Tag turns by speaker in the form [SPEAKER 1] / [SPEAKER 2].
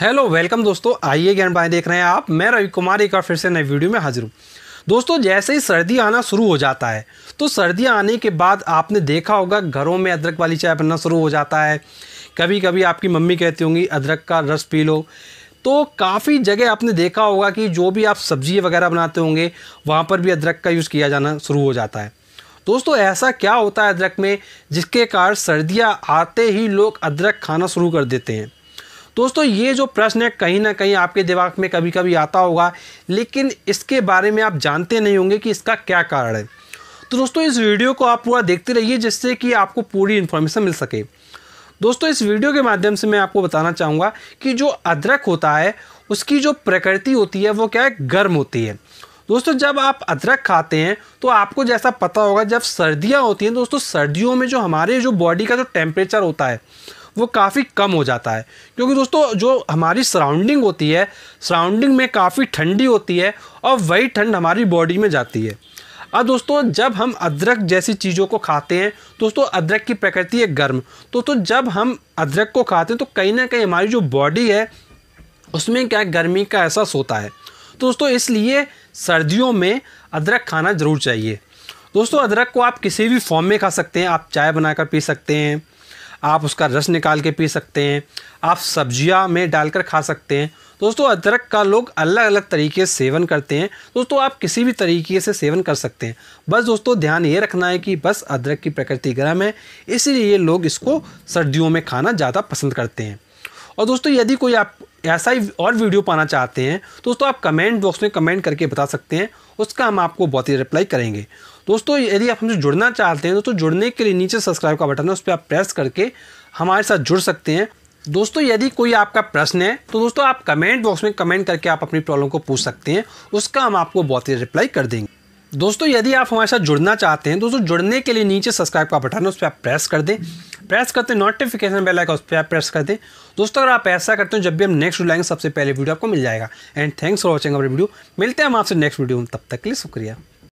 [SPEAKER 1] hello welcome दोस्तों आइए ज्ञान भाई देख रहे हैं आप मैं रवि कुमार एक बार फिर से नए वीडियो में हाजिर हूँ दोस्तों जैसे ही सर्दी आना शुरू हो जाता है तो सर्दी आने के बाद आपने देखा होगा घरों में अदरक वाली चाय बनना शुरू हो जाता है कभी कभी आपकी मम्मी कहती होंगी अदरक का रस पी लो तो काफ़ी जगह आपने देखा होगा कि जो भी आप सब्जी वगैरह बनाते होंगे वहाँ पर भी अदरक का यूज़ किया जाना शुरू हो जाता है दोस्तों ऐसा क्या होता है अदरक में जिसके कारण सर्दियाँ आते ही लोग अदरक खाना शुरू कर देते हैं दोस्तों ये जो प्रश्न है कहीं ना कहीं आपके दिमाग में कभी कभी आता होगा लेकिन इसके बारे में आप जानते नहीं होंगे कि इसका क्या कारण है तो दोस्तों इस वीडियो को आप पूरा देखते रहिए जिससे कि आपको पूरी इन्फॉर्मेशन मिल सके दोस्तों इस वीडियो के माध्यम से मैं आपको बताना चाहूँगा कि जो अदरक होता है उसकी जो प्रकृति होती है वो क्या है गर्म होती है दोस्तों जब आप अदरक खाते हैं तो आपको जैसा पता होगा जब सर्दियाँ होती हैं दोस्तों सर्दियों में जो हमारे जो बॉडी का जो टेम्परेचर होता है वो काफ़ी कम हो जाता है क्योंकि दोस्तों जो हमारी सराउंडिंग होती है सराउंडिंग में काफ़ी ठंडी होती है और वही ठंड हमारी बॉडी में जाती है अब दोस्तों जब हम अदरक जैसी चीज़ों को खाते हैं दोस्तों अदरक की प्रकृति है गर्म दोस्तों जब हम अदरक को खाते हैं तो कहीं ना कहीं हमारी जो बॉडी है उसमें क्या गर्मी का एहसास होता है तो दोस्तों इसलिए सर्दियों में अदरक खाना ज़रूर चाहिए दोस्तों अदरक को आप किसी भी फॉर्म में खा सकते हैं आप चाय बनाकर पी सकते हैं आप उसका रस निकाल के पी सकते हैं आप सब्जियां में डालकर खा सकते हैं दोस्तों अदरक का लोग अलग अलग तरीके से सेवन करते हैं दोस्तों आप किसी भी तरीके से सेवन कर सकते हैं बस दोस्तों ध्यान ये रखना है कि बस अदरक की प्रकृति गर्म है इसीलिए लोग इसको सर्दियों में खाना ज़्यादा पसंद करते हैं और दोस्तों यदि कोई आप ऐसा ही और वीडियो पाना चाहते हैं दोस्तों आप कमेंट बॉक्स में कमेंट करके बता सकते हैं उसका हम आपको बहुत ही रिप्लाई करेंगे दोस्तों यदि आप हमसे जुड़ना चाहते हैं तो, तो जुड़ने के लिए नीचे सब्सक्राइब का बटन है उस पर आप प्रेस करके हमारे साथ जुड़ सकते हैं दोस्तों यदि कोई आपका प्रश्न है तो दोस्तों आप कमेंट बॉक्स में कमेंट करके आप अपनी प्रॉब्लम को पूछ सकते हैं उसका हम आपको बहुत ही रिप्लाई कर देंगे दोस्तों यदि आप हमारे साथ जुड़ना चाहते हैं दोस्तों जुड़ने के लिए नीचे सब्सक्राइब का बटन है उस पर आप प्रेस कर दें प्रेस करते हैं नोटिफिकेशन बेल आइकन उस पर आप प्रेस कर दें दोस्तों अगर आप ऐसा करते हैं जब भी हम नेक्स्ट लाएंगे सबसे पहले वीडियो आपको मिल जाएगा and thanks for watching our video मिलते हैं हम आपसे नेक्स्ट वीडियो में तब तक के लिए शुक्रिया